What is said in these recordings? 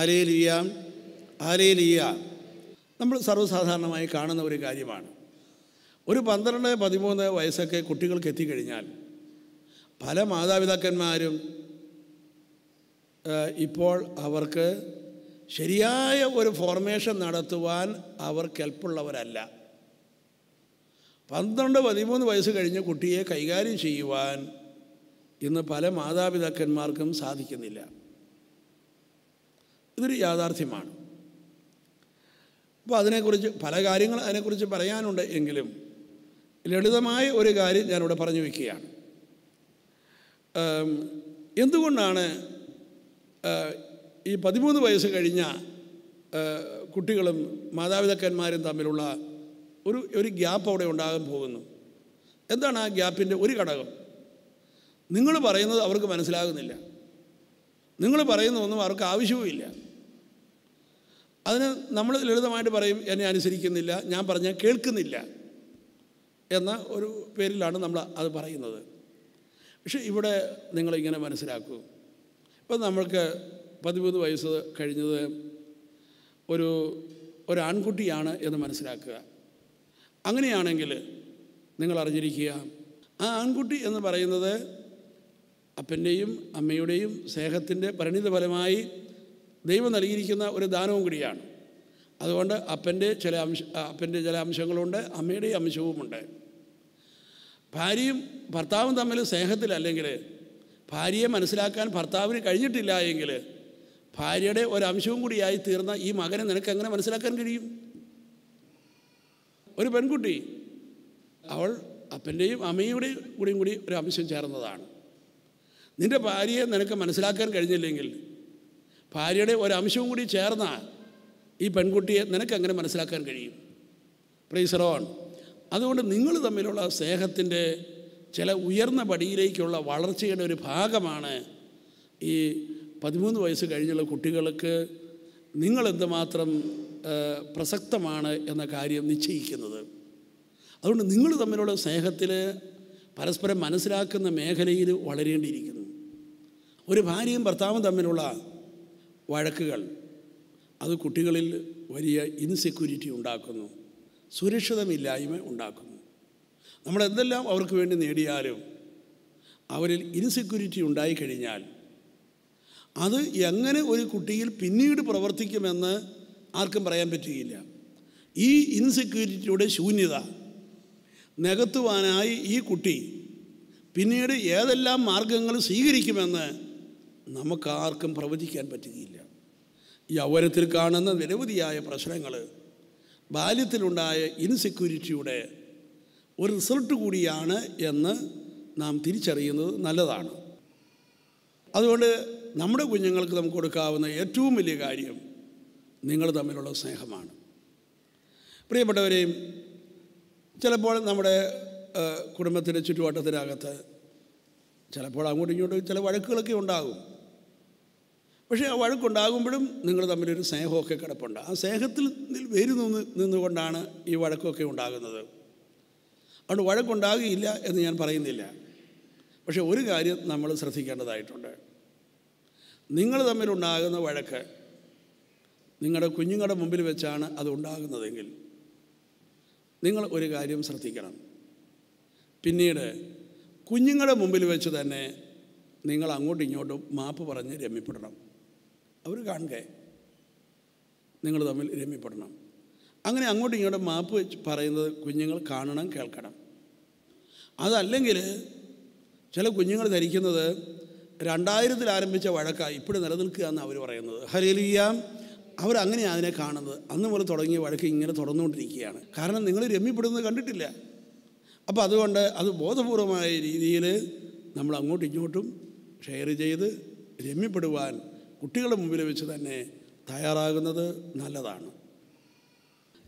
ആലയിലിയ ആലയിലിയ നമ്മൾ സർവ്വസാധാരണമായി കാണുന്ന ഒരു കാര്യമാണ് ഒരു പന്ത്രണ്ട് പതിമൂന്ന് വയസ്സൊക്കെ കുട്ടികൾക്ക് എത്തിക്കഴിഞ്ഞാൽ പല മാതാപിതാക്കന്മാരും ഇപ്പോൾ അവർക്ക് ശരിയായ ഒരു ഫോർമേഷൻ നടത്തുവാൻ അവർക്ക് കെൽപ്പുള്ളവരല്ല പന്ത്രണ്ട് പതിമൂന്ന് വയസ്സ് കഴിഞ്ഞ് കുട്ടിയെ കൈകാര്യം ചെയ്യുവാൻ ഇന്ന് പല മാതാപിതാക്കന്മാർക്കും സാധിക്കുന്നില്ല ഇതൊരു യാഥാർത്ഥ്യമാണ് അപ്പോൾ അതിനെക്കുറിച്ച് പല കാര്യങ്ങൾ അതിനെക്കുറിച്ച് പറയാനുണ്ട് എങ്കിലും ലളിതമായ ഒരു കാര്യം ഞാനിവിടെ പറഞ്ഞു വയ്ക്കുകയാണ് എന്തുകൊണ്ടാണ് ഈ പതിമൂന്ന് വയസ്സ് കഴിഞ്ഞ കുട്ടികളും മാതാപിതാക്കന്മാരും തമ്മിലുള്ള ഒരു ഒരു ഗ്യാപ്പ് അവിടെ ഉണ്ടാകാൻ പോകുന്നു എന്താണ് ആ ഗ്യാപ്പിൻ്റെ ഒരു ഘടകം നിങ്ങൾ പറയുന്നത് അവർക്ക് മനസ്സിലാകുന്നില്ല നിങ്ങൾ പറയുന്ന ഒന്നും അവർക്ക് ആവശ്യവുമില്ല അതിന് നമ്മൾ ലളിതമായിട്ട് പറയും എന്നെ അനുസരിക്കുന്നില്ല ഞാൻ പറഞ്ഞാൽ കേൾക്കുന്നില്ല എന്ന ഒരു പേരിലാണ് നമ്മൾ അത് പറയുന്നത് പക്ഷേ ഇവിടെ നിങ്ങളിങ്ങനെ മനസ്സിലാക്കൂ ഇപ്പം നമ്മൾക്ക് പതിമൂന്ന് വയസ്സ് കഴിഞ്ഞത് ഒരു ഒരു എന്ന് മനസ്സിലാക്കുക അങ്ങനെയാണെങ്കിൽ നിങ്ങൾ അറിഞ്ഞിരിക്കുക ആ ആൺകുട്ടി എന്ന് പറയുന്നത് അപ്പൻ്റെയും അമ്മയുടെയും സ്നേഹത്തിൻ്റെ പരിണിത ഫലമായി ദൈവം നൽകിയിരിക്കുന്ന ഒരു ദാനവും കൂടിയാണ് അതുകൊണ്ട് അപ്പൻ്റെ ചില അംശ അപ്പൻ്റെ ചില അംശങ്ങളുണ്ട് അമ്മയുടെ അംശവുമുണ്ട് ഭാര്യയും ഭർത്താവും തമ്മിൽ സ്നേഹത്തിലല്ലെങ്കിൽ ഭാര്യയെ മനസ്സിലാക്കാൻ ഭർത്താവിന് കഴിഞ്ഞിട്ടില്ല എങ്കിൽ ഭാര്യയുടെ ഒരംശവും കൂടിയായി തീർന്ന ഈ മകനെ നിനക്ക് എങ്ങനെ മനസ്സിലാക്കാൻ കഴിയും ഒരു പെൺകുട്ടി അവൾ അപ്പൻ്റെയും അമ്മയുടെയും കൂടിയും കൂടി ഒരു അംശം ചേർന്നതാണ് നിൻ്റെ ഭാര്യയെ നിനക്ക് മനസ്സിലാക്കാൻ കഴിഞ്ഞില്ലെങ്കിൽ ഭാര്യയുടെ ഒരംശവും കൂടി ചേർന്നാൽ ഈ പെൺകുട്ടിയെ നിനക്ക് അങ്ങനെ മനസ്സിലാക്കാൻ കഴിയും പ്രീസറോൺ അതുകൊണ്ട് നിങ്ങൾ തമ്മിലുള്ള സ്നേഹത്തിൻ്റെ ചില ഉയർന്ന പടിയിലേക്കുള്ള വളർച്ചയുടെ ഒരു ഭാഗമാണ് ഈ പതിമൂന്ന് വയസ്സ് കഴിഞ്ഞുള്ള കുട്ടികൾക്ക് നിങ്ങൾ എന്തുമാത്രം പ്രസക്തമാണ് എന്ന കാര്യം നിശ്ചയിക്കുന്നത് അതുകൊണ്ട് നിങ്ങൾ തമ്മിലുള്ള സ്നേഹത്തിൽ പരസ്പരം മനസ്സിലാക്കുന്ന മേഖലയിൽ വളരേണ്ടിയിരിക്കുന്നു ഒരു ഭാര്യയും ഭർത്താവും തമ്മിലുള്ള വഴക്കുകൾ അത് കുട്ടികളിൽ വലിയ ഇൻസെക്യൂരിറ്റി ഉണ്ടാക്കുന്നു സുരക്ഷിതമില്ലായ്മ ഉണ്ടാക്കുന്നു നമ്മൾ എന്തെല്ലാം അവർക്ക് വേണ്ടി നേടിയാലും അവരിൽ ഇൻസെക്യൂരിറ്റി ഉണ്ടായിക്കഴിഞ്ഞാൽ അത് എങ്ങനെ ഒരു കുട്ടിയിൽ പിന്നീട് പ്രവർത്തിക്കുമെന്ന് ആർക്കും പറയാൻ പറ്റുകയില്ല ഈ ഇൻസെക്യൂരിറ്റിയുടെ ശൂന്യത നികത്തുവാനായി ഈ കുട്ടി പിന്നീട് ഏതെല്ലാം മാർഗങ്ങൾ സ്വീകരിക്കുമെന്ന് നമുക്കാർക്കും പ്രവചിക്കാൻ പറ്റുകയില്ല ഈ യൗവനത്തിൽ കാണുന്ന നിരവധിയായ പ്രശ്നങ്ങൾ ബാല്യത്തിലുണ്ടായ ഇൻസെക്യൂരിറ്റിയുടെ ഒരു റിസൾട്ട് കൂടിയാണ് എന്ന് നാം തിരിച്ചറിയുന്നത് നല്ലതാണ് അതുകൊണ്ട് നമ്മുടെ കുഞ്ഞുങ്ങൾക്ക് നമുക്ക് കൊടുക്കാവുന്ന ഏറ്റവും വലിയ കാര്യം നിങ്ങൾ തമ്മിലുള്ള സ്നേഹമാണ് പ്രിയപ്പെട്ടവരെയും ചിലപ്പോൾ നമ്മുടെ കുടുംബത്തിൻ്റെ ചുറ്റുവട്ടത്തിനകത്ത് ചിലപ്പോൾ അങ്ങോട്ടും ഇങ്ങോട്ടും ചില വഴക്കുകളൊക്കെ ഉണ്ടാകും പക്ഷേ ആ വഴക്കുണ്ടാകുമ്പോഴും നിങ്ങൾ തമ്മിലൊരു സ്നേഹമൊക്കെ കിടപ്പുണ്ട് ആ സ്നേഹത്തിൽ വേര് നിന്ന് നിന്നുകൊണ്ടാണ് ഈ വഴക്കൊക്കെ ഉണ്ടാകുന്നത് അതുകൊണ്ട് വഴക്കുണ്ടാകുകയില്ല എന്ന് ഞാൻ പറയുന്നില്ല പക്ഷേ ഒരു കാര്യം നമ്മൾ ശ്രദ്ധിക്കേണ്ടതായിട്ടുണ്ട് നിങ്ങൾ തമ്മിലുണ്ടാകുന്ന വഴക്ക് നിങ്ങളുടെ കുഞ്ഞുങ്ങളുടെ മുമ്പിൽ വെച്ചാണ് അത് ഉണ്ടാകുന്നതെങ്കിൽ നിങ്ങൾ ഒരു കാര്യം ശ്രദ്ധിക്കണം പിന്നീട് കുഞ്ഞുങ്ങളുടെ മുമ്പിൽ വെച്ച് തന്നെ നിങ്ങൾ അങ്ങോട്ടും ഇങ്ങോട്ടും മാപ്പ് പറഞ്ഞ് രമ്യപ്പെടണം അവർ കാണുക നിങ്ങൾ തമ്മിൽ രമ്യപ്പെടണം അങ്ങനെ അങ്ങോട്ടും ഇങ്ങോട്ടും മാപ്പ് പറയുന്നത് കുഞ്ഞുങ്ങൾ കാണണം കേൾക്കണം അതല്ലെങ്കിൽ ചില കുഞ്ഞുങ്ങൾ ധരിക്കുന്നത് രണ്ടായിരത്തിൽ ആരംഭിച്ച വഴക്കാണ് ഇപ്പോഴും നിലനിൽക്കുക എന്ന് അവർ പറയുന്നത് അവർ അങ്ങനെയാണ് അതിനെ കാണുന്നത് അന്ന് മുതൽ തുടങ്ങിയ വഴക്ക് ഇങ്ങനെ തുടർന്നുകൊണ്ടിരിക്കുകയാണ് കാരണം നിങ്ങൾ രമ്യപ്പെടുന്നത് കണ്ടിട്ടില്ല അപ്പോൾ അതുകൊണ്ട് അത് ബോധപൂർവമായ രീതിയിൽ നമ്മൾ അങ്ങോട്ടും ഇങ്ങോട്ടും ഷെയർ ചെയ്ത് രമ്യപ്പെടുവാൻ കുട്ടികളുടെ മുമ്പിൽ വെച്ച് തന്നെ തയ്യാറാകുന്നത് നല്ലതാണ്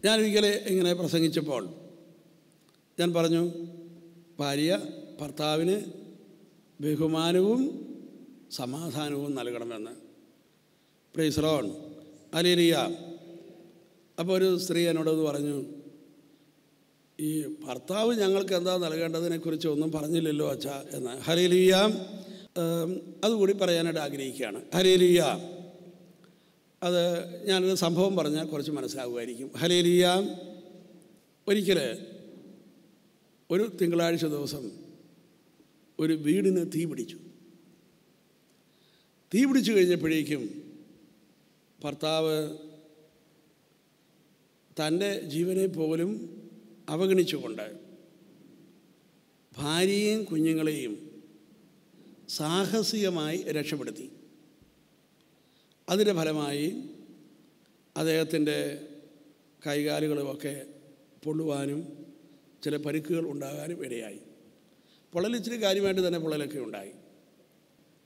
ഞാനൊരിക്കലെ ഇങ്ങനെ പ്രസംഗിച്ചപ്പോൾ ഞാൻ പറഞ്ഞു ഭാര്യ ഭർത്താവിന് ബഹുമാനവും സമാധാനവും നൽകണമെന്ന് റോൺ അലിയ അപ്പോൾ ഒരു സ്ത്രീ അത് പറഞ്ഞു ഈ ഭർത്താവ് ഞങ്ങൾക്ക് എന്താ നൽകേണ്ടതിനെക്കുറിച്ച് ഒന്നും പറഞ്ഞില്ലല്ലോ അച്ഛ എന്ന് ഹലിലിയാം അതുകൂടി പറയാനായിട്ട് ആഗ്രഹിക്കുകയാണ് ഹലേലിയ അത് ഞാനൊരു സംഭവം പറഞ്ഞാൽ കുറച്ച് മനസ്സിലാവുമായിരിക്കും ഹലേലിയ ഒരിക്കൽ ഒരു തിങ്കളാഴ്ച ദിവസം ഒരു വീടിന് തീ പിടിച്ചു തീ പിടിച്ചു കഴിഞ്ഞപ്പോഴേക്കും ഭർത്താവ് തൻ്റെ ജീവനെ പോലും അവഗണിച്ചുകൊണ്ട് ഭാര്യയും കുഞ്ഞുങ്ങളെയും സാഹസികമായി രക്ഷപ്പെടുത്തി അതിൻ്റെ ഫലമായി അദ്ദേഹത്തിൻ്റെ കൈകാലുകളുമൊക്കെ പൊള്ളുവാനും ചില പരിക്കുകൾ ഉണ്ടാകാനും ഇടയായി പൊള്ളൽ കാര്യമായിട്ട് തന്നെ പൊള്ളലൊക്കെ ഉണ്ടായി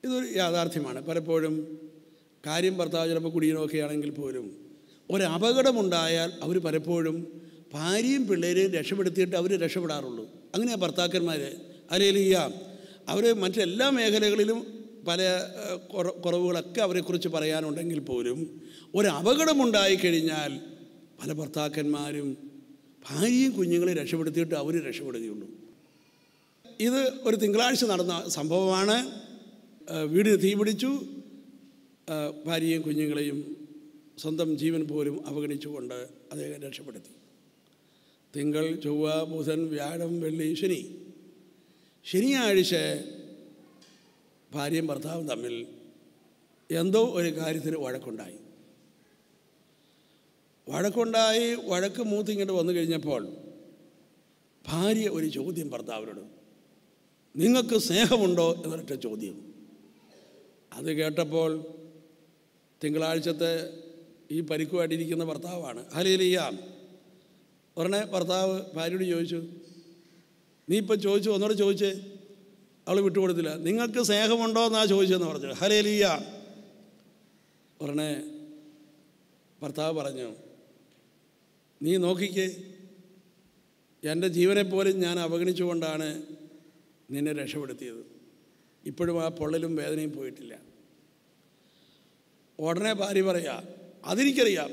ഇതൊരു യാഥാർത്ഥ്യമാണ് പലപ്പോഴും കാര്യം ഭർത്താവ് ചിലപ്പോൾ കുടിയനൊക്കെയാണെങ്കിൽ ആണെങ്കിൽ പോലും ഒരപകടമുണ്ടായാൽ അവർ പലപ്പോഴും ഭാര്യയും പിള്ളേരെയും രക്ഷപ്പെടുത്തിയിട്ട് അവർ രക്ഷപ്പെടാറുള്ളൂ അങ്ങനെയാണ് ഭർത്താക്കന്മാർ അല്ലെങ്കിൽ അവർ മറ്റെല്ലാ മേഖലകളിലും പല കുറവുകളൊക്കെ അവരെക്കുറിച്ച് പറയാനുണ്ടെങ്കിൽ പോലും ഒരപകടമുണ്ടായി കഴിഞ്ഞാൽ പല ഭർത്താക്കന്മാരും ഭാര്യയും കുഞ്ഞുങ്ങളെ രക്ഷപ്പെടുത്തിയിട്ട് അവർ രക്ഷപ്പെടുകയുള്ളൂ ഇത് ഒരു തിങ്കളാഴ്ച നടന്ന സംഭവമാണ് വീടിന് തീപിടിച്ചു ഭാര്യയും കുഞ്ഞുങ്ങളെയും സ്വന്തം ജീവൻ പോലും അവഗണിച്ചുകൊണ്ട് അദ്ദേഹം രക്ഷപ്പെടുത്തി തിങ്കൾ ചൊവ്വ ബുധൻ വ്യാഴം വെള്ളി ശനി ശനിയാഴ്ച ഭാര്യയും ഭർത്താവും തമ്മിൽ എന്തോ ഒരു കാര്യത്തിന് വഴക്കുണ്ടായി വഴക്കുണ്ടായി വഴക്ക് മൂത്തിങ്ങോട്ട് വന്നു കഴിഞ്ഞപ്പോൾ ഭാര്യ ഒരു ചോദ്യം ഭർത്താവിനോട് നിങ്ങൾക്ക് സ്നേഹമുണ്ടോ എന്നൊരൊറ്റ ചോദ്യം അത് കേട്ടപ്പോൾ തിങ്കളാഴ്ചത്തെ ഈ പരിക്കുമായിട്ടിരിക്കുന്ന ഭർത്താവാണ് ഹലേലിയാം ഉടനെ ഭർത്താവ് ഭാര്യയോട് ചോദിച്ചു നീ ഇപ്പം ചോദിച്ചു ഒന്നോട് ചോദിച്ചേ അവൾ വിട്ടുകൊടുത്തില്ല നിങ്ങൾക്ക് സ്നേഹമുണ്ടോ എന്നാ ചോദിച്ചതെന്ന് പറഞ്ഞു ഹലേ ലീയ ഉടനെ ഭർത്താവ് പറഞ്ഞു നീ നോക്കിക്കേ എൻ്റെ ജീവനെപ്പോലും ഞാൻ അവഗണിച്ചുകൊണ്ടാണ് നിന്നെ രക്ഷപ്പെടുത്തിയത് ഇപ്പോഴും ആ പൊള്ളലും വേദനയും പോയിട്ടില്ല ഉടനെ ഭാര്യ പറയാ അതെനിക്കറിയാം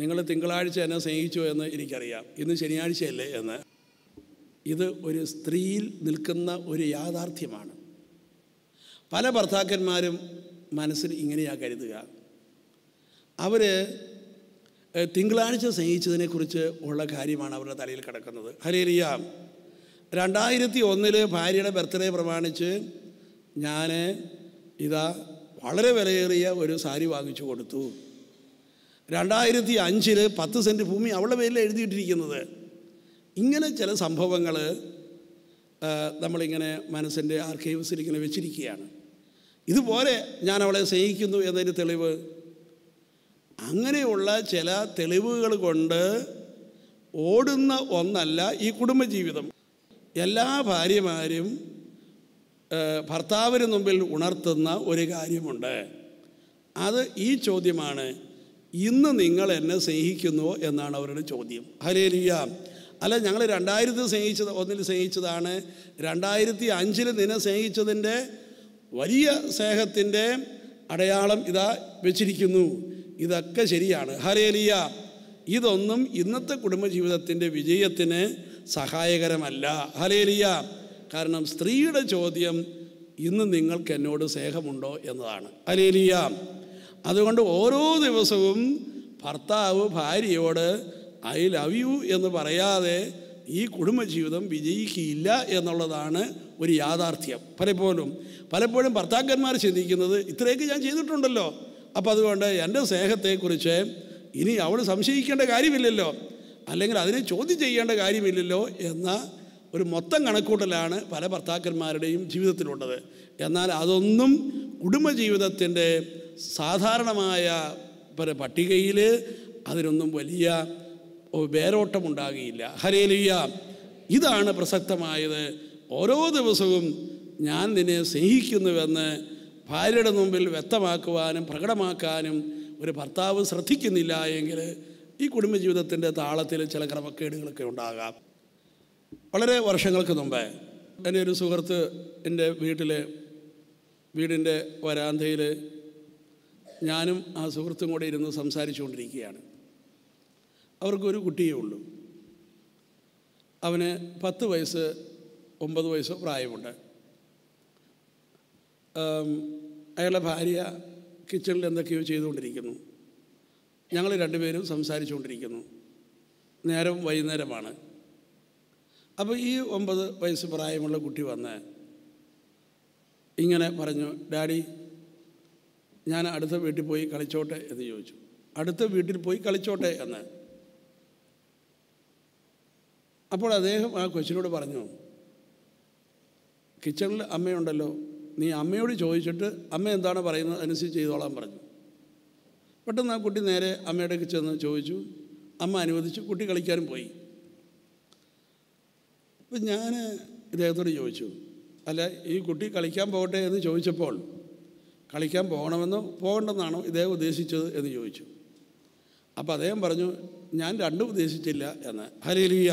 നിങ്ങൾ തിങ്കളാഴ്ച എന്നെ സ്നേഹിച്ചു എന്ന് എനിക്കറിയാം ഇന്ന് ശനിയാഴ്ചയല്ലേ എന്ന് ഇത് ഒരു സ്ത്രീയിൽ നിൽക്കുന്ന ഒരു യാഥാർത്ഥ്യമാണ് പല ഭർത്താക്കന്മാരും മനസ്സിൽ ഇങ്ങനെയാണ് കരുതുക അവർ തിങ്കളാഴ്ച സ്നേഹിച്ചതിനെക്കുറിച്ച് ഉള്ള കാര്യമാണ് അവരുടെ തലയിൽ കിടക്കുന്നത് ഹരേരിയ രണ്ടായിരത്തി ഒന്നിൽ ഭാര്യയുടെ ബർത്ത്ഡേ പ്രമാണിച്ച് ഞാൻ ഇതാ വളരെ വിലയേറിയ ഒരു സാരി വാങ്ങിച്ചു കൊടുത്തു രണ്ടായിരത്തി അഞ്ചിൽ പത്ത് സെൻറ്റ് ഭൂമി അവളുടെ പേരിൽ എഴുതിയിട്ടിരിക്കുന്നത് ഇങ്ങനെ ചില സംഭവങ്ങൾ നമ്മളിങ്ങനെ മനസ്സിൻ്റെ ആർക്കൈവ്സിൽ ഇങ്ങനെ വെച്ചിരിക്കുകയാണ് ഇതുപോലെ ഞാൻ അവളെ സ്നേഹിക്കുന്നു എന്നതിന് തെളിവ് അങ്ങനെയുള്ള ചില തെളിവുകൾ കൊണ്ട് ഓടുന്ന ഒന്നല്ല ഈ കുടുംബജീവിതം എല്ലാ ഭാര്യമാരും ഭർത്താവിന് മുമ്പിൽ ഉണർത്തുന്ന ഒരു കാര്യമുണ്ട് അത് ഈ ചോദ്യമാണ് ഇന്ന് നിങ്ങൾ എന്നെ സ്നേഹിക്കുന്നു എന്നാണ് അവരുടെ ചോദ്യം ഹരേലിയ അല്ല ഞങ്ങൾ രണ്ടായിരത്തിൽ സ്നേഹിച്ചത് ഒന്നിൽ സ്നേഹിച്ചതാണ് രണ്ടായിരത്തി അഞ്ചിൽ നിന്നെ സ്നേഹിച്ചതിൻ്റെ വലിയ സ്നേഹത്തിൻ്റെ അടയാളം ഇതാ വെച്ചിരിക്കുന്നു ഇതൊക്കെ ശരിയാണ് ഹരേലിയ ഇതൊന്നും ഇന്നത്തെ കുടുംബജീവിതത്തിൻ്റെ വിജയത്തിന് സഹായകരമല്ല ഹരേലിയ കാരണം സ്ത്രീയുടെ ചോദ്യം ഇന്ന് നിങ്ങൾക്ക് എന്നോട് സ്നേഹമുണ്ടോ എന്നതാണ് ഹലേലിയ അതുകൊണ്ട് ഓരോ ദിവസവും ഭർത്താവ് ഭാര്യയോട് ഐ ലവ് യു എന്ന് പറയാതെ ഈ കുടുംബജീവിതം വിജയിക്കില്ല എന്നുള്ളതാണ് ഒരു യാഥാർത്ഥ്യം പലപ്പോഴും പലപ്പോഴും ഭർത്താക്കന്മാർ ചിന്തിക്കുന്നത് ഇത്രയൊക്കെ ഞാൻ ചെയ്തിട്ടുണ്ടല്ലോ അപ്പം അതുകൊണ്ട് എൻ്റെ സ്നേഹത്തെക്കുറിച്ച് ഇനി അവൾ സംശയിക്കേണ്ട കാര്യമില്ലല്ലോ അല്ലെങ്കിൽ അതിനെ ചോദ്യം ചെയ്യേണ്ട കാര്യമില്ലല്ലോ എന്ന ഒരു മൊത്തം കണക്കൂട്ടലാണ് പല ഭർത്താക്കന്മാരുടെയും ജീവിതത്തിലുള്ളത് എന്നാൽ അതൊന്നും കുടുംബജീവിതത്തിൻ്റെ സാധാരണമായ പട്ടികയിൽ അതിനൊന്നും വലിയ വേരോട്ടമുണ്ടാകുകയില്ല ഹരേലിയ ഇതാണ് പ്രസക്തമായത് ഓരോ ദിവസവും ഞാൻ നിന്നെ സ്നേഹിക്കുന്നുവെന്ന് ഭാര്യയുടെ മുമ്പിൽ വ്യക്തമാക്കുവാനും പ്രകടമാക്കാനും ഒരു ഭർത്താവ് ശ്രദ്ധിക്കുന്നില്ല എങ്കിൽ ഈ കുടുംബജീവിതത്തിൻ്റെ താളത്തിൽ ചില ക്രമക്കേടുകളൊക്കെ ഉണ്ടാകാം വളരെ വർഷങ്ങൾക്ക് മുമ്പ് എൻ്റെ ഒരു സുഹൃത്ത് എൻ്റെ വീട്ടിൽ വീടിൻ്റെ വരാന്തയിൽ ഞാനും ആ സുഹൃത്തും കൂടെ ഇരുന്ന് സംസാരിച്ചുകൊണ്ടിരിക്കുകയാണ് അവർക്കൊരു കുട്ടിയേ ഉള്ളൂ അവന് പത്ത് വയസ്സ് ഒമ്പത് വയസ്സോ പ്രായമുണ്ട് അയാളെ ഭാര്യ കിച്ചണിൽ എന്തൊക്കെയോ ചെയ്തുകൊണ്ടിരിക്കുന്നു ഞങ്ങൾ രണ്ടുപേരും സംസാരിച്ചുകൊണ്ടിരിക്കുന്നു നേരം വൈകുന്നേരമാണ് അപ്പോൾ ഈ ഒമ്പത് വയസ്സ് പ്രായമുള്ള കുട്ടി വന്ന് ഇങ്ങനെ പറഞ്ഞു ഡാഡി ഞാൻ അടുത്ത വീട്ടിൽ പോയി കളിച്ചോട്ടെ എന്ന് ചോദിച്ചു അടുത്ത വീട്ടിൽ പോയി കളിച്ചോട്ടെ എന്ന് അപ്പോൾ അദ്ദേഹം ആ കൊച്ചിനോട് പറഞ്ഞു കിച്ചണിൽ അമ്മയുണ്ടല്ലോ നീ അമ്മയോട് ചോദിച്ചിട്ട് അമ്മ എന്താണ് പറയുന്നത് അനുസരിച്ച് ചെയ്തോളാൻ പറഞ്ഞു പെട്ടെന്ന് ആ കുട്ടി നേരെ അമ്മയുടെ ചെന്ന് ചോദിച്ചു അമ്മ അനുവദിച്ചു കുട്ടി കളിക്കാനും പോയി അപ്പം ഞാൻ ഇദ്ദേഹത്തോട് ചോദിച്ചു അല്ല ഈ കുട്ടി കളിക്കാൻ പോകട്ടെ എന്ന് ചോദിച്ചപ്പോൾ കളിക്കാൻ പോകണമെന്നോ പോകണ്ടെന്നാണോ ഇദ്ദേഹം ഉദ്ദേശിച്ചത് എന്ന് ചോദിച്ചു അപ്പോൾ അദ്ദേഹം പറഞ്ഞു ഞാൻ രണ്ടും ഉദ്ദേശിച്ചില്ല എന്ന് ഹരേലിയ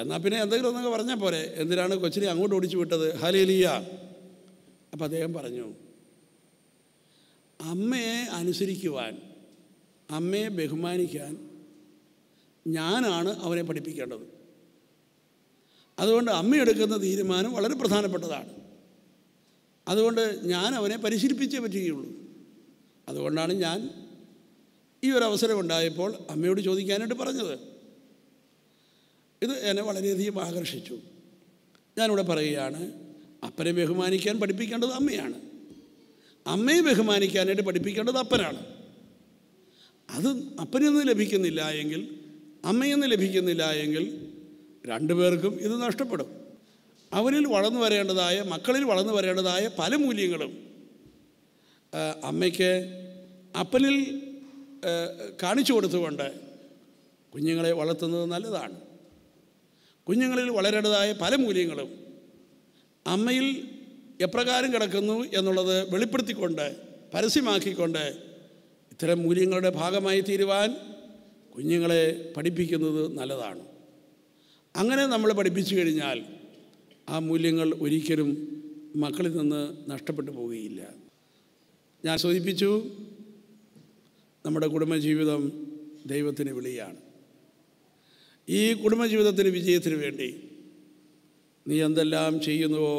എന്നാൽ പിന്നെ എന്തെങ്കിലും ഒന്നൊക്കെ പറഞ്ഞാൽ പോരെ എന്തിനാണ് കൊച്ചിനെ അങ്ങോട്ട് ഓടിച്ചു വിട്ടത് ഹലേലിയ അപ്പം അദ്ദേഹം പറഞ്ഞു അമ്മയെ അനുസരിക്കുവാൻ അമ്മയെ ബഹുമാനിക്കാൻ ഞാനാണ് അവനെ പഠിപ്പിക്കേണ്ടത് അതുകൊണ്ട് അമ്മ എടുക്കുന്ന തീരുമാനം വളരെ പ്രധാനപ്പെട്ടതാണ് അതുകൊണ്ട് ഞാൻ അവനെ പരിശീലിപ്പിച്ചേ പറ്റുകയുള്ളൂ അതുകൊണ്ടാണ് ഞാൻ ഈ ഒരു അവസരം ഉണ്ടായപ്പോൾ അമ്മയോട് ചോദിക്കാനായിട്ട് പറഞ്ഞത് ഇത് എന്നെ വളരെയധികം ആകർഷിച്ചു ഞാനിവിടെ പറയുകയാണ് അപ്പനെ ബഹുമാനിക്കാൻ പഠിപ്പിക്കേണ്ടത് അമ്മയാണ് അമ്മയെ ബഹുമാനിക്കാനായിട്ട് പഠിപ്പിക്കേണ്ടത് അപ്പനാണ് അത് അപ്പനിന്ന് ലഭിക്കുന്നില്ല എങ്കിൽ അമ്മയെന്ന് ലഭിക്കുന്നില്ല എങ്കിൽ രണ്ടുപേർക്കും ഇത് നഷ്ടപ്പെടും അവരിൽ വളർന്നു വരേണ്ടതായ മക്കളിൽ വളർന്നു വരേണ്ടതായ പല മൂല്യങ്ങളും അമ്മയ്ക്ക് അപ്പനിൽ കാണിച്ചു കൊടുത്തുകൊണ്ട് കുഞ്ഞുങ്ങളെ വളർത്തുന്നത് നല്ലതാണ് കുഞ്ഞുങ്ങളിൽ വളരേണ്ടതായ പല മൂല്യങ്ങളും അമ്മയിൽ എപ്രകാരം കിടക്കുന്നു എന്നുള്ളത് വെളിപ്പെടുത്തിക്കൊണ്ട് പരസ്യമാക്കിക്കൊണ്ട് ഇത്തരം മൂല്യങ്ങളുടെ ഭാഗമായി തീരുവാൻ കുഞ്ഞുങ്ങളെ പഠിപ്പിക്കുന്നത് നല്ലതാണ് അങ്ങനെ നമ്മൾ പഠിപ്പിച്ചു കഴിഞ്ഞാൽ ആ മൂല്യങ്ങൾ ഒരിക്കലും മക്കളിൽ നിന്ന് നഷ്ടപ്പെട്ടു പോവുകയില്ല ഞാൻ സൂചിപ്പിച്ചു നമ്മുടെ കുടുംബജീവിതം ദൈവത്തിന് വിളിയാണ് ഈ കുടുംബജീവിതത്തിന് വിജയത്തിന് വേണ്ടി നീ എന്തെല്ലാം ചെയ്യുന്നുവോ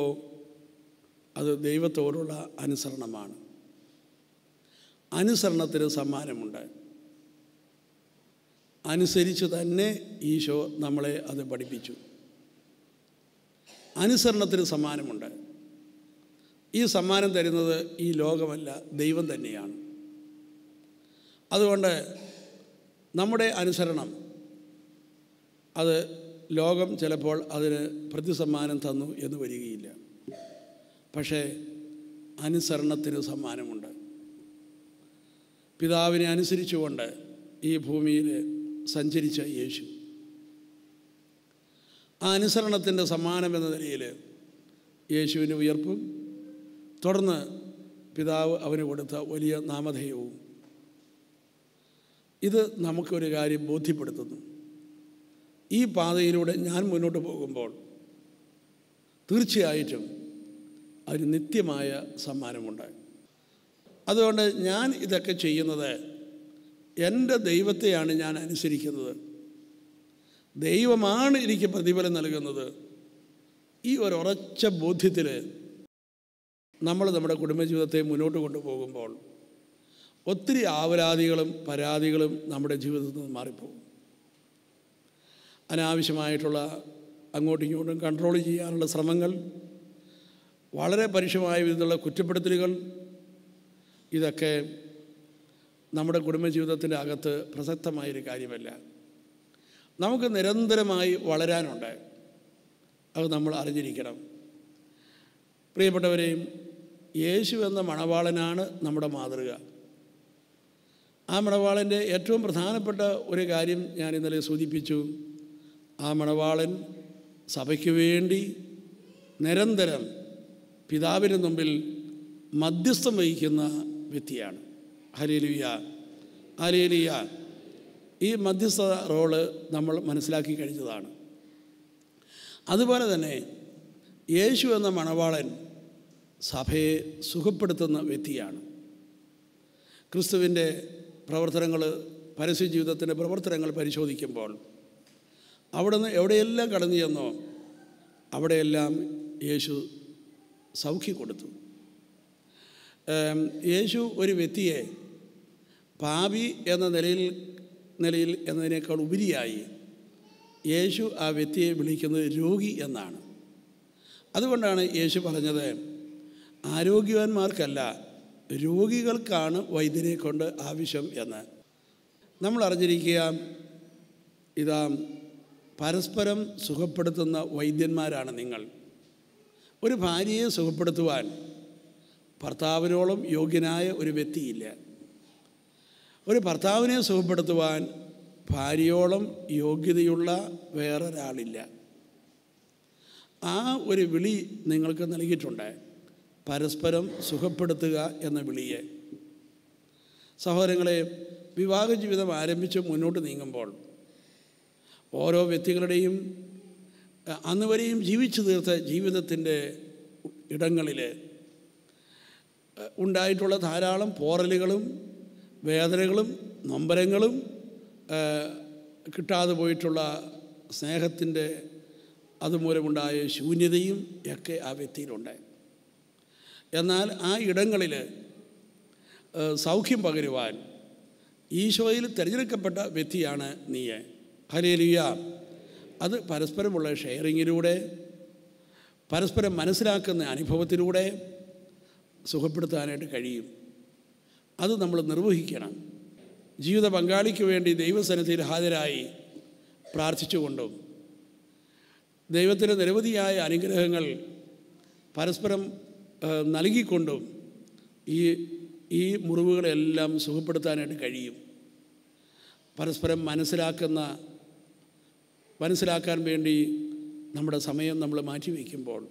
അത് ദൈവത്തോടുള്ള അനുസരണമാണ് അനുസരണത്തിന് സമ്മാനമുണ്ട് അനുസരിച്ച് തന്നെ ഈശോ നമ്മളെ അത് പഠിപ്പിച്ചു അനുസരണത്തിന് സമ്മാനമുണ്ട് ഈ സമ്മാനം തരുന്നത് ഈ ലോകമല്ല ദൈവം തന്നെയാണ് അതുകൊണ്ട് നമ്മുടെ അനുസരണം അത് ലോകം ചിലപ്പോൾ അതിന് പ്രതിസമ്മാനം തന്നു എന്ന് വരികയില്ല പക്ഷേ അനുസരണത്തിന് സമ്മാനമുണ്ട് പിതാവിനെ അനുസരിച്ചുകൊണ്ട് ഈ ഭൂമിയിൽ സഞ്ചരിച്ച യേശു ആ അനുസരണത്തിൻ്റെ സമ്മാനം എന്ന നിലയിൽ യേശുവിന് ഉയർപ്പും തുടർന്ന് പിതാവ് അവന് കൊടുത്ത വലിയ നാമധേയവും ഇത് നമുക്കൊരു കാര്യം ബോധ്യപ്പെടുത്തുന്നു ഈ പാതയിലൂടെ ഞാൻ മുന്നോട്ട് പോകുമ്പോൾ തീർച്ചയായിട്ടും അതിന് നിത്യമായ സമ്മാനമുണ്ട് അതുകൊണ്ട് ഞാൻ ഇതൊക്കെ ചെയ്യുന്നത് എൻ്റെ ദൈവത്തെയാണ് ഞാൻ അനുസരിക്കുന്നത് ദൈവമാണ് എനിക്ക് പ്രതിഫലം നൽകുന്നത് ഈ ഒരു ഉറച്ച ബോധ്യത്തിൽ നമ്മൾ നമ്മുടെ കുടുംബജീവിതത്തെ മുന്നോട്ട് കൊണ്ടുപോകുമ്പോൾ ഒത്തിരി ആവരാതികളും പരാതികളും നമ്മുടെ ജീവിതത്തിൽ നിന്ന് മാറിപ്പോകും അനാവശ്യമായിട്ടുള്ള അങ്ങോട്ടും ഇങ്ങോട്ടും കൺട്രോൾ ചെയ്യാനുള്ള ശ്രമങ്ങൾ വളരെ പരുഷമായ വിധത്തിലുള്ള കുറ്റപ്പെടുത്തലുകൾ ഇതൊക്കെ നമ്മുടെ കുടുംബജീവിതത്തിൻ്റെ അകത്ത് പ്രസക്തമായൊരു കാര്യമല്ല നമുക്ക് നിരന്തരമായി വളരാനുണ്ട് അത് നമ്മൾ അറിഞ്ഞിരിക്കണം പ്രിയപ്പെട്ടവരെയും യേശു എന്ന മണവാളനാണ് നമ്മുടെ മാതൃക ആ മണവാളൻ്റെ ഏറ്റവും പ്രധാനപ്പെട്ട ഒരു കാര്യം ഞാൻ ഇന്നലെ സൂചിപ്പിച്ചു ആ മണവാളൻ സഭയ്ക്ക് വേണ്ടി നിരന്തരം പിതാവിന് മുമ്പിൽ മധ്യസ്ഥം വഹിക്കുന്ന വ്യക്തിയാണ് ഹലേലിയ ഹലേലിയ ഈ മധ്യസ്ഥ റോള് നമ്മൾ മനസ്സിലാക്കി കഴിഞ്ഞതാണ് അതുപോലെ തന്നെ യേശു എന്ന മണവാളൻ സഭയെ സുഖപ്പെടുത്തുന്ന വ്യക്തിയാണ് ക്രിസ്തുവിൻ്റെ പ്രവർത്തനങ്ങൾ പരസ്യ ജീവിതത്തിൻ്റെ പ്രവർത്തനങ്ങൾ പരിശോധിക്കുമ്പോൾ അവിടെ നിന്ന് എവിടെയെല്ലാം കടന്നു ചെന്നോ അവിടെയെല്ലാം യേശു സൗഖ്യം കൊടുത്തു യേശു ഒരു വ്യക്തിയെ പാപി എന്ന നിലയിൽ നിലയിൽ എന്നതിനേക്കാൾ ഉപരിയായി യേശു ആ വ്യക്തിയെ വിളിക്കുന്നത് രോഗി എന്നാണ് അതുകൊണ്ടാണ് യേശു പറഞ്ഞത് ആരോഗ്യവാന്മാർക്കല്ല രോഗികൾക്കാണ് വൈദ്യനെ കൊണ്ട് ആവശ്യം എന്ന് നമ്മൾ അറിഞ്ഞിരിക്കുക ഇതാ പരസ്പരം സുഖപ്പെടുത്തുന്ന വൈദ്യന്മാരാണ് നിങ്ങൾ ഒരു ഭാര്യയെ സുഖപ്പെടുത്തുവാൻ ഭർത്താവിനോളം യോഗ്യനായ ഒരു വ്യക്തിയില്ല ഒരു ഭർത്താവിനെ സുഖപ്പെടുത്തുവാൻ ഭാര്യയോളം യോഗ്യതയുള്ള വേറൊരാളില്ല ആ ഒരു വിളി നിങ്ങൾക്ക് നൽകിയിട്ടുണ്ട് പരസ്പരം സുഖപ്പെടുത്തുക എന്ന വിളിയെ സഹോദരങ്ങളെ വിവാഹ ജീവിതം ആരംഭിച്ച് മുന്നോട്ട് നീങ്ങുമ്പോൾ ഓരോ വ്യക്തികളുടെയും അന്ന് വരെയും ജീവിച്ചു തീർത്ത ജീവിതത്തിൻ്റെ ഇടങ്ങളിൽ ഉണ്ടായിട്ടുള്ള ധാരാളം പോറലുകളും വേദനകളും നൊമ്പരങ്ങളും കിട്ടാതെ പോയിട്ടുള്ള സ്നേഹത്തിൻ്റെ അതുമൂലമുണ്ടായ ശൂന്യതയും ഒക്കെ ആ വ്യക്തിയിലുണ്ടായി എന്നാൽ ആ ഇടങ്ങളിൽ സൗഖ്യം പകരുവാൻ ഈശോയിൽ തിരഞ്ഞെടുക്കപ്പെട്ട വ്യക്തിയാണ് നീയെ ഹലേലിയ അത് പരസ്പരമുള്ള ഷെയറിങ്ങിലൂടെ പരസ്പരം മനസ്സിലാക്കുന്ന അനുഭവത്തിലൂടെ സുഖപ്പെടുത്താനായിട്ട് കഴിയും അത് നമ്മൾ നിർവഹിക്കണം ജീവിത പങ്കാളിക്ക് വേണ്ടി ദൈവസന്നിധിയിൽ ഹാജരായി പ്രാർത്ഥിച്ചുകൊണ്ടും ദൈവത്തിന് നിരവധിയായ അനുഗ്രഹങ്ങൾ പരസ്പരം നൽകിക്കൊണ്ടും ഈ ഈ മുറിവുകളെല്ലാം സുഖപ്പെടുത്താനായിട്ട് കഴിയും പരസ്പരം മനസ്സിലാക്കുന്ന മനസ്സിലാക്കാൻ വേണ്ടി നമ്മുടെ സമയം നമ്മൾ മാറ്റിവെക്കുമ്പോൾ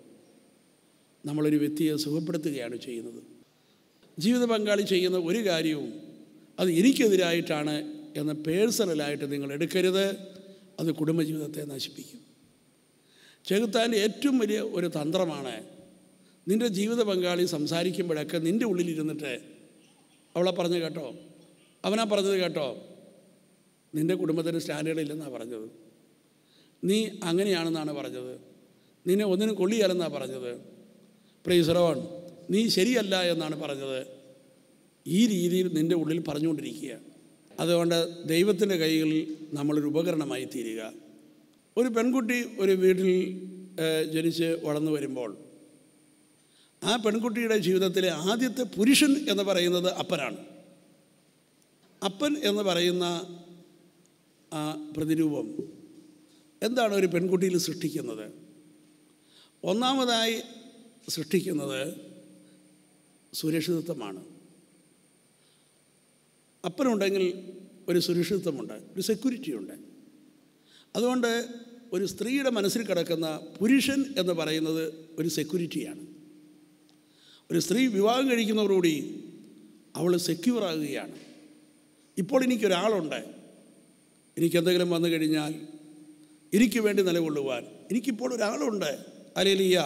നമ്മളൊരു വ്യക്തിയെ സുഖപ്പെടുത്തുകയാണ് ചെയ്യുന്നത് ജീവിത പങ്കാളി ചെയ്യുന്ന ഒരു കാര്യവും അത് എനിക്കെതിരായിട്ടാണ് എന്ന പേഴ്സണലായിട്ട് നിങ്ങൾ എടുക്കരുത് അത് കുടുംബജീവിതത്തെ നശിപ്പിക്കും ചെകുത്താൻ്റെ ഏറ്റവും വലിയ ഒരു തന്ത്രമാണ് നിൻ്റെ ജീവിത പങ്കാളി സംസാരിക്കുമ്പോഴൊക്കെ നിൻ്റെ ഉള്ളിലിരുന്നിട്ട് അവളെ പറഞ്ഞു കേട്ടോ അവനാ പറഞ്ഞത് കേട്ടോ നിൻ്റെ കുടുംബത്തിന് സ്റ്റാൻഡേർഡ് ഇല്ലെന്നാണ് പറഞ്ഞത് നീ അങ്ങനെയാണെന്നാണ് പറഞ്ഞത് നിന്നെ ഒന്നിനും കൊള്ളിയാലെന്നാണ് പറഞ്ഞത് പ്രൈസറോൺ നീ ശരിയല്ല എന്നാണ് പറഞ്ഞത് ഈ രീതിയിൽ നിൻ്റെ ഉള്ളിൽ പറഞ്ഞുകൊണ്ടിരിക്കുക അതുകൊണ്ട് ദൈവത്തിൻ്റെ കൈകളിൽ നമ്മളൊരു ഉപകരണമായി തീരുക ഒരു പെൺകുട്ടി ഒരു വീട്ടിൽ ജനിച്ച് വളർന്നു വരുമ്പോൾ ആ പെൺകുട്ടിയുടെ ജീവിതത്തിലെ ആദ്യത്തെ പുരുഷൻ എന്ന് പറയുന്നത് അപ്പനാണ് അപ്പൻ എന്ന് പറയുന്ന പ്രതിരൂപം എന്താണ് ഒരു പെൺകുട്ടിയിൽ സൃഷ്ടിക്കുന്നത് ഒന്നാമതായി സൃഷ്ടിക്കുന്നത് സുരക്ഷിതത്വമാണ് അപ്പനുണ്ടെങ്കിൽ ഒരു സുരക്ഷിതത്വമുണ്ട് ഒരു സെക്യൂരിറ്റിയുണ്ട് അതുകൊണ്ട് ഒരു സ്ത്രീയുടെ മനസ്സിൽ കിടക്കുന്ന പുരുഷൻ എന്ന് പറയുന്നത് ഒരു സെക്യൂരിറ്റിയാണ് ഒരു സ്ത്രീ വിവാഹം കഴിക്കുന്നവരോടി അവൾ സെക്യൂർ ആകുകയാണ് ഇപ്പോൾ എനിക്കൊരാളുണ്ട് എനിക്കെന്തെങ്കിലും വന്നു കഴിഞ്ഞാൽ എനിക്ക് വേണ്ടി നിലകൊള്ളുവാൻ എനിക്കിപ്പോൾ ഒരാളുണ്ട് അലേലിയ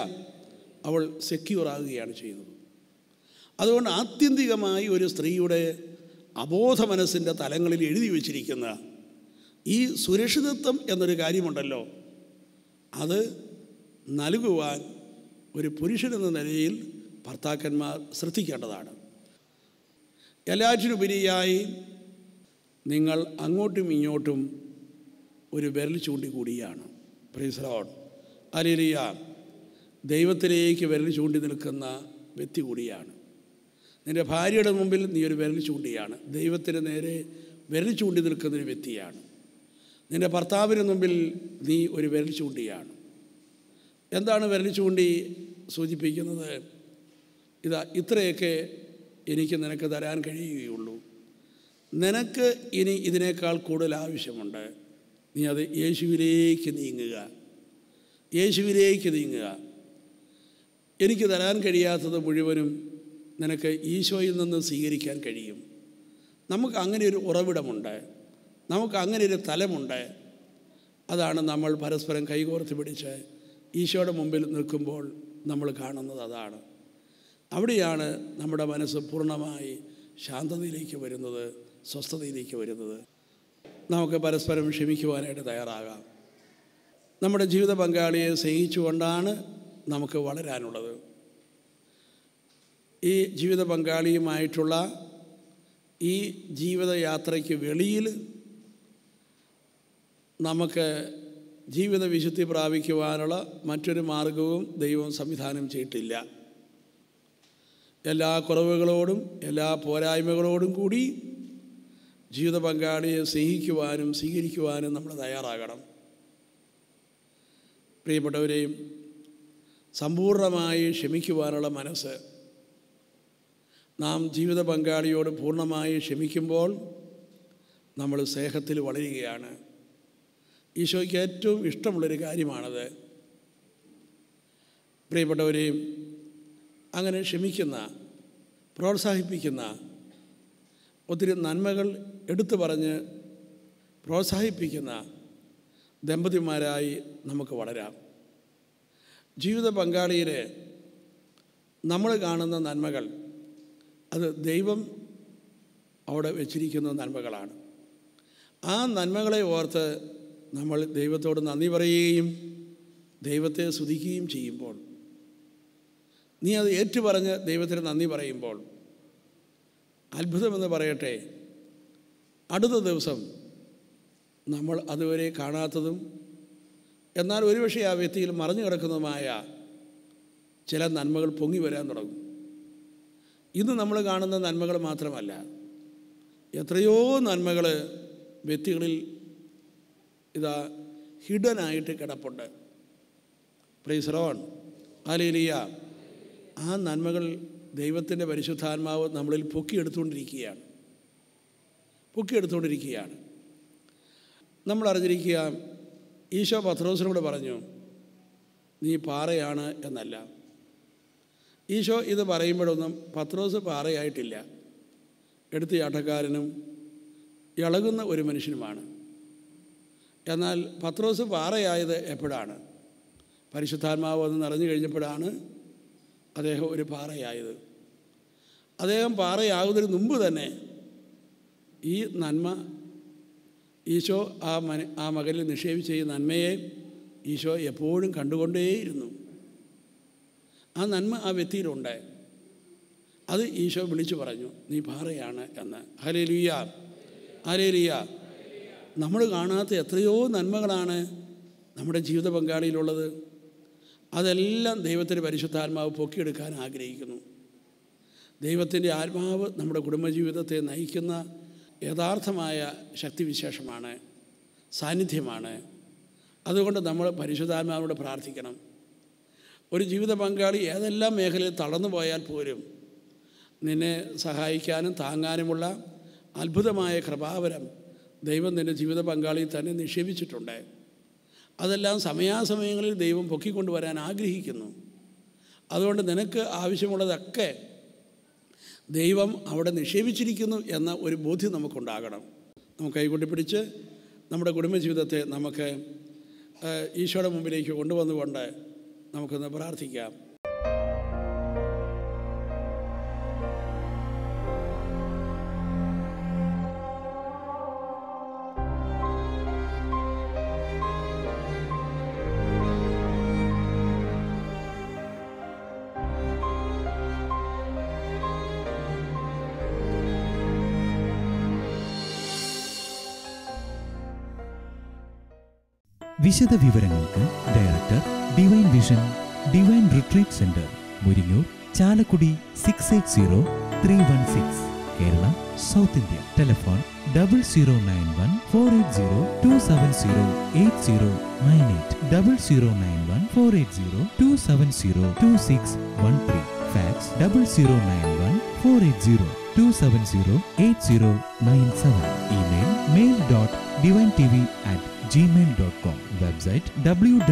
അവൾ സെക്യൂർ ആകുകയാണ് ചെയ്യുന്നത് അതുകൊണ്ട് ആത്യന്തികമായി ഒരു സ്ത്രീയുടെ അബോധ മനസ്സിൻ്റെ തലങ്ങളിൽ എഴുതി വച്ചിരിക്കുന്ന ഈ സുരക്ഷിതത്വം എന്നൊരു കാര്യമുണ്ടല്ലോ അത് നൽകുവാൻ ഒരു പുരുഷനെന്ന നിലയിൽ ഭർത്താക്കന്മാർ ശ്രദ്ധിക്കേണ്ടതാണ് എല്ലാറ്റിനുപരിയായി നിങ്ങൾ അങ്ങോട്ടും ഇങ്ങോട്ടും ഒരു വിരൽ ചൂണ്ടിക്കൂടിയാണ് പ്രീസ്ലോൺ അലിയ ദൈവത്തിലേക്ക് വിരൽ ചൂണ്ടി നിൽക്കുന്ന വ്യക്തി കൂടിയാണ് നിൻ്റെ ഭാര്യയുടെ മുമ്പിൽ നീ ഒരു വിരൽ ചൂണ്ടിയാണ് ദൈവത്തിന് നേരെ വിരൽ ചൂണ്ടി നിൽക്കുന്നൊരു വ്യക്തിയാണ് നിൻ്റെ ഭർത്താവിന് മുമ്പിൽ നീ ഒരു വിരൽ ചൂണ്ടിയാണ് എന്താണ് വിരൽ ചൂണ്ടി സൂചിപ്പിക്കുന്നത് ഇതാ ഇത്രയൊക്കെ എനിക്ക് നിനക്ക് തരാൻ കഴിയുകയുള്ളൂ നിനക്ക് ഇനി ഇതിനേക്കാൾ കൂടുതൽ ആവശ്യമുണ്ട് നീ അത് യേശുവിലേക്ക് നീങ്ങുക യേശുവിലേക്ക് നീങ്ങുക എനിക്ക് തരാൻ കഴിയാത്തത് മുഴുവനും നിനക്ക് ഈശോയിൽ നിന്ന് സ്വീകരിക്കാൻ കഴിയും നമുക്ക് അങ്ങനെ ഒരു ഉറവിടമുണ്ട് നമുക്ക് അങ്ങനെ ഒരു തലമുണ്ട് അതാണ് നമ്മൾ പരസ്പരം കൈകോർത്ത് പിടിച്ച് ഈശോയുടെ മുമ്പിൽ നിൽക്കുമ്പോൾ നമ്മൾ കാണുന്നത് അതാണ് അവിടെയാണ് നമ്മുടെ മനസ്സ് പൂർണ്ണമായി ശാന്തതയിലേക്ക് വരുന്നത് സ്വസ്ഥതയിലേക്ക് വരുന്നത് നമുക്ക് പരസ്പരം ക്ഷമിക്കുവാനായിട്ട് തയ്യാറാകാം നമ്മുടെ ജീവിത പങ്കാളിയെ സ്നേഹിച്ചുകൊണ്ടാണ് നമുക്ക് വളരാനുള്ളത് ഈ ജീവിത പങ്കാളിയുമായിട്ടുള്ള ഈ ജീവിതയാത്രയ്ക്ക് വെളിയിൽ നമുക്ക് ജീവിത വിശുദ്ധി പ്രാപിക്കുവാനുള്ള മറ്റൊരു മാർഗവും ദൈവം സംവിധാനം ചെയ്തിട്ടില്ല എല്ലാ കുറവുകളോടും എല്ലാ പോരായ്മകളോടും കൂടി ജീവിത പങ്കാളിയെ സ്നേഹിക്കുവാനും സ്വീകരിക്കുവാനും നമ്മൾ തയ്യാറാകണം പ്രിയപ്പെട്ടവരെയും സമ്പൂർണ്ണമായി ക്ഷമിക്കുവാനുള്ള മനസ്സ് നാം ജീവിത പങ്കാളിയോട് പൂർണ്ണമായി ക്ഷമിക്കുമ്പോൾ നമ്മൾ സ്നേഹത്തിൽ വളരുകയാണ് ഈശോയ്ക്ക് ഏറ്റവും ഇഷ്ടമുള്ളൊരു കാര്യമാണത് പ്രിയപ്പെട്ടവരെയും അങ്ങനെ ക്ഷമിക്കുന്ന പ്രോത്സാഹിപ്പിക്കുന്ന ഒത്തിരി നന്മകൾ എടുത്തു പറഞ്ഞ് പ്രോത്സാഹിപ്പിക്കുന്ന ദമ്പതിമാരായി നമുക്ക് വളരാം ജീവിത പങ്കാളിയിലെ നമ്മൾ കാണുന്ന നന്മകൾ അത് ദൈവം അവിടെ വെച്ചിരിക്കുന്ന നന്മകളാണ് ആ നന്മകളെ ഓർത്ത് നമ്മൾ ദൈവത്തോട് നന്ദി പറയുകയും ദൈവത്തെ സ്തുതിക്കുകയും ചെയ്യുമ്പോൾ നീ അത് ഏറ്റുപറഞ്ഞ് ദൈവത്തിന് നന്ദി പറയുമ്പോൾ അത്ഭുതമെന്ന് പറയട്ടെ അടുത്ത ദിവസം നമ്മൾ അതുവരെ കാണാത്തതും എന്നാൽ ഒരുപക്ഷെ ആ വ്യക്തിയിൽ മറിഞ്ഞു കിടക്കുന്നതുമായ ചില നന്മകൾ പൊങ്ങി വരാൻ തുടങ്ങും ഇന്ന് നമ്മൾ കാണുന്ന നന്മകൾ മാത്രമല്ല എത്രയോ നന്മകൾ വ്യക്തികളിൽ ഇതാ ഹിഡനായിട്ട് കിടപ്പുണ്ട് പ്രൈസ് റോൺ അലേലിയ ആ നന്മകൾ ദൈവത്തിൻ്റെ പരിശുദ്ധാത്മാവ് നമ്മളിൽ പൊക്കിയെടുത്തുകൊണ്ടിരിക്കുകയാണ് പൊക്കിയെടുത്തുകൊണ്ടിരിക്കുകയാണ് നമ്മൾ അറിഞ്ഞിരിക്കുക ഈശോ പത്രോസിനോട് പറഞ്ഞു നീ പാറയാണ് എന്നല്ല ഈശോ ഇത് പറയുമ്പോഴൊന്നും പത്രോസ് പാറയായിട്ടില്ല എടുത്തു ചാട്ടക്കാരനും ഇളകുന്ന ഒരു മനുഷ്യനുമാണ് എന്നാൽ പത്രോസ് പാറയായത് എപ്പോഴാണ് പരിശുദ്ധാത്മാവ് എന്ന് നിറഞ്ഞു കഴിഞ്ഞപ്പോഴാണ് അദ്ദേഹം ഒരു പാറയായത് അദ്ദേഹം പാറയാകുന്നതിന് മുമ്പ് തന്നെ ഈ നന്മ ഈശോ ആ മന ആ മകനിൽ നിക്ഷേപിച്ച ഈ നന്മയെ ഈശോ എപ്പോഴും കണ്ടുകൊണ്ടേയിരുന്നു ആ നന്മ ആ വ്യക്തിയിലുണ്ട് അത് ഈശോ വിളിച്ചു പറഞ്ഞു നീ പാറയാണ് എന്ന് ഹരേ ഹലേലിയ നമ്മൾ കാണാത്ത എത്രയോ നന്മകളാണ് നമ്മുടെ ജീവിത പങ്കാളിയിലുള്ളത് അതെല്ലാം ദൈവത്തിൻ്റെ പരിശുദ്ധാത്മാവ് പൊക്കിയെടുക്കാൻ ആഗ്രഹിക്കുന്നു ദൈവത്തിൻ്റെ ആത്മാവ് നമ്മുടെ കുടുംബജീവിതത്തെ നയിക്കുന്ന യഥാർത്ഥമായ ശക്തിവിശേഷമാണ് സാന്നിധ്യമാണ് അതുകൊണ്ട് നമ്മൾ പരിശുദ്ധാത്മാവിനോട് പ്രാർത്ഥിക്കണം ഒരു ജീവിത പങ്കാളി ഏതെല്ലാം മേഖലയിൽ തളർന്നു പോയാൽ പോലും നിന്നെ സഹായിക്കാനും താങ്ങാനുമുള്ള അത്ഭുതമായ കൃപാവരം ദൈവം നിൻ്റെ ജീവിത പങ്കാളിയിൽ തന്നെ നിക്ഷേപിച്ചിട്ടുണ്ട് അതെല്ലാം സമയാസമയങ്ങളിൽ ദൈവം പൊക്കിക്കൊണ്ടുവരാൻ ആഗ്രഹിക്കുന്നു അതുകൊണ്ട് നിനക്ക് ആവശ്യമുള്ളതൊക്കെ ദൈവം അവിടെ നിക്ഷേപിച്ചിരിക്കുന്നു എന്ന ഒരു ബോധ്യം നമുക്കുണ്ടാകണം നമുക്ക് കൈകൊണ്ടി പിടിച്ച് നമ്മുടെ കുടുംബജീവിതത്തെ നമുക്ക് ഈശോയുടെ മുമ്പിലേക്ക് കൊണ്ടുവന്നുകൊണ്ട് നമുക്കൊന്ന് പ്രാർത്ഥിക്കാം വിശദ വിവരങ്ങൾക്ക് director divine vision divine retreat centre Muringoor Chalakudy six eight zero three one six Kerala south India telephone double zero nine one four eight zero two seven zero eight zero nine eight double zero nine one four eight zero two seven zero two six one three fax double zero nine one four eight zero two seven zero eight zero nine seven email mail dot divine T V at gmail.com, website www.drcm.org.